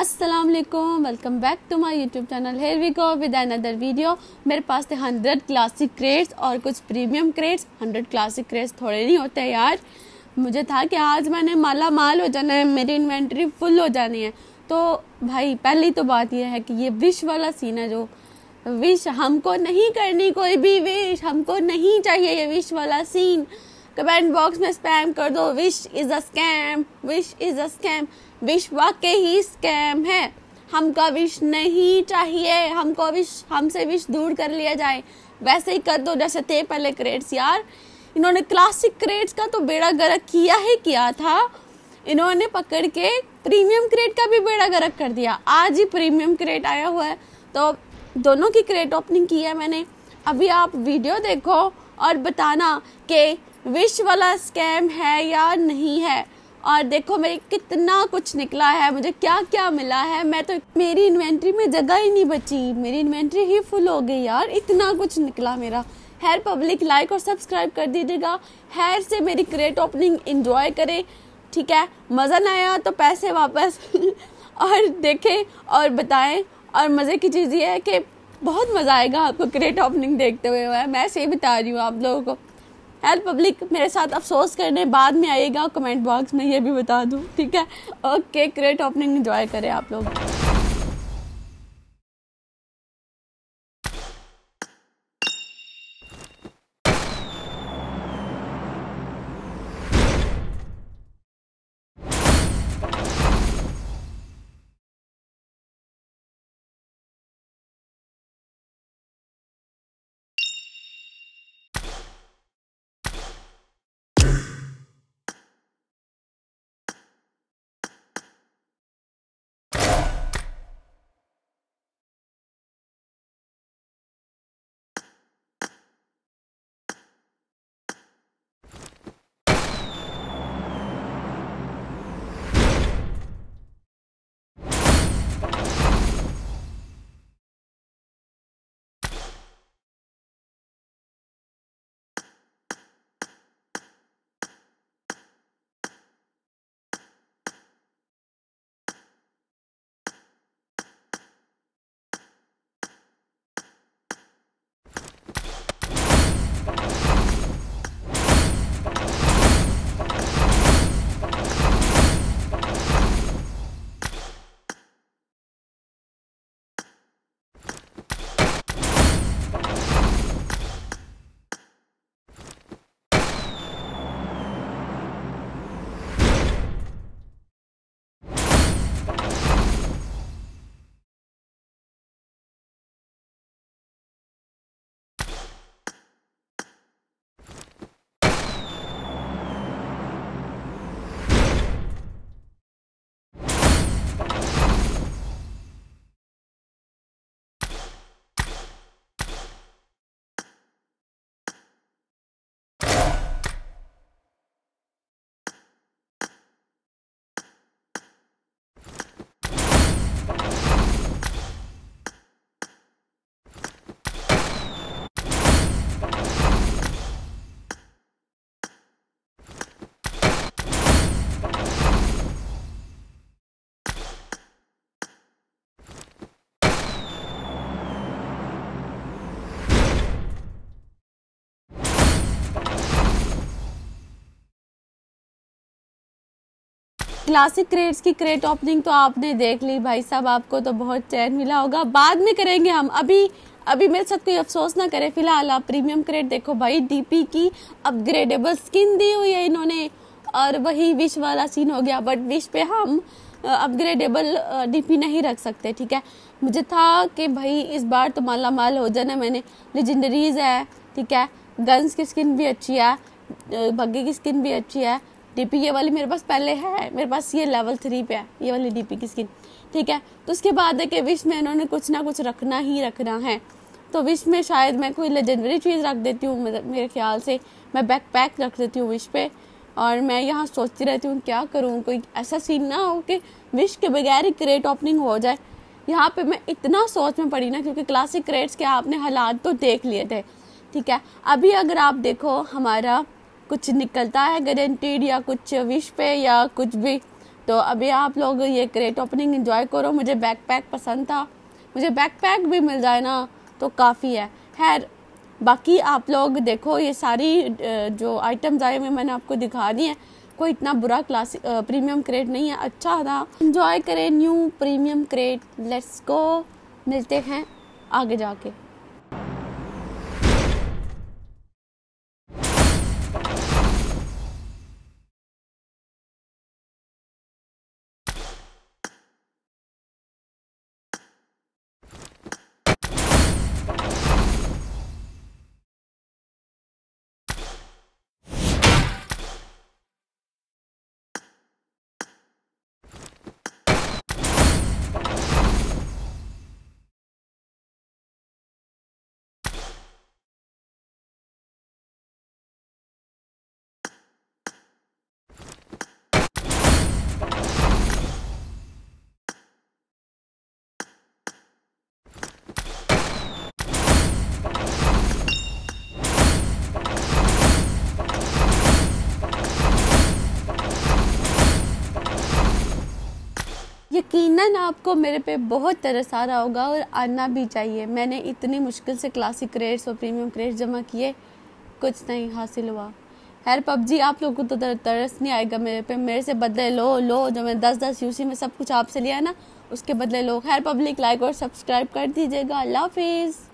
Aslam welcome back to my YouTube channel here we go with another video मेरे पास थे hundred classic crates और कुछ premium crates hundred classic crates थोड़े नहीं होते यार मुझे था कि आज मैंने माला माल हो जाना है मेरी इन्वेंट्री फुल हो जानी है तो भाई पहली तो बात यह है कि ये विश वाला सीन है जो विश हमको नहीं करनी कोई भी विश हमको नहीं चाहिए ये विश वाला सीन कमेंट बॉक्स में स्पैम कर दो wish is a scam wish is a scam wish वाकई ही स्कैम है हमको विश नहीं चाहिए हमको विश हमसे विश दूर कर लिया जाए वैसे ही कर दो जैसे थे पहले क्रेड्स यार इन्होंने क्लासिक क्रेड्स का तो बेड़ा गर्क किया ही किया था इन्होंने पकड़ के प्रीमियम क्रेट का भी बेड़ा गर्क कर दिया आज ही प्रीमियम क्रेट आया हुआ है तो दोनों की क्रेट ओपनिंग की है मैंने अभी आप वीडियो देखो और बताना कि विश वाला स्कैम है या नहीं है और देखो मेरे कितना कुछ निकला है मुझे क्या क्या मिला है मैं तो मेरी इन्वेंट्री में जगह ही नहीं बची मेरी इन्वेंट्री ही फुल हो गई यार इतना कुछ निकला मेरा हेयर पब्लिक लाइक और सब्सक्राइब कर दीजिएगा हेयर से मेरी क्रेट ओपनिंग इंजॉय करें ठीक है मज़ा ना आया तो पैसे वापस और देखें और बताएं और मज़े की चीज़ ये है कि बहुत मज़ा आएगा आपको क्रेट ओपनिंग देखते हुए मैं सही बता रही हूँ आप लोगों को हेल्प पब्लिक मेरे साथ अफसोस करने बाद में आएगा कमेंट बॉक्स में ये भी बता दूँ ठीक है ओके ग्रेट ओपनिंग इन्जॉय करें आप लोग क्लासिक क्रेट्स की क्रेट ओपनिंग तो आपने देख ली भाई साहब आपको तो बहुत चैन मिला होगा बाद में करेंगे हम अभी अभी मेरे साथ कोई अफसोस ना करें फिलहाल आप प्रीमियम क्रेट देखो भाई डीपी की अपग्रेडेबल स्किन दी हुई है इन्होंने और वही विश वाला सीन हो गया बट विश पे हम अपग्रेडेबल डीपी नहीं रख सकते ठीक है मुझे था कि भाई इस बार तो माला माल हो जाना मैंने लेजेंडरीज है ठीक है गन्स की स्किन भी अच्छी है बग्गे की स्किन भी अच्छी है डीपी ये वाली मेरे पास पहले है मेरे पास ये लेवल थ्री पे है ये वाली डीपी की स्किन ठीक है तो उसके बाद है कि विश में इन्होंने कुछ ना कुछ रखना ही रखना है तो विश में शायद मैं कोई लेजेंडरी चीज़ रख देती हूँ मेरे ख्याल से मैं बैक पैक रख देती हूँ विश पे और मैं यहाँ सोचती रहती हूँ क्या करूँ कोई ऐसा सीन ना हो कि विश के बगैर ही क्रेट ओपनिंग हो जाए यहाँ पे मैं इतना सोच में पड़ी ना क्योंकि क्लासिक क्रेट्स के आपने हालात तो देख लिए थे ठीक है अभी अगर आप देखो हमारा कुछ निकलता है गारंटीड या कुछ विश पे या कुछ भी तो अभी आप लोग ये क्रेट ओपनिंग इन्जॉय करो मुझे बैक पैक पसंद था मुझे बैक पैक भी मिल जाए ना तो काफ़ी है खैर बाकी आप लोग देखो ये सारी जो आइटम्स आए हुए मैंने आपको दिखा दी हैं कोई इतना बुरा क्लासिक प्रीमियम क्रेट नहीं है अच्छा था इन्जॉय करें new premium crate let's go मिलते हैं आगे जाके यकीनन आपको मेरे पे बहुत तरस आ रहा होगा और आना भी चाहिए मैंने इतनी मुश्किल से क्लासिक क्रेड्स और प्रीमियम क्रेड जमा किए कुछ नहीं हासिल हुआ खैर पबजी आप लोगों को तो तरस नहीं आएगा मेरे पे मेरे से बदले लो लो जो मैंने दस दस यूसी में सब कुछ आपसे लिया ना उसके बदले लो खैर पब्लिक लाइक और सब्सक्राइब कर दीजिएगा अल्लाह हाफिज़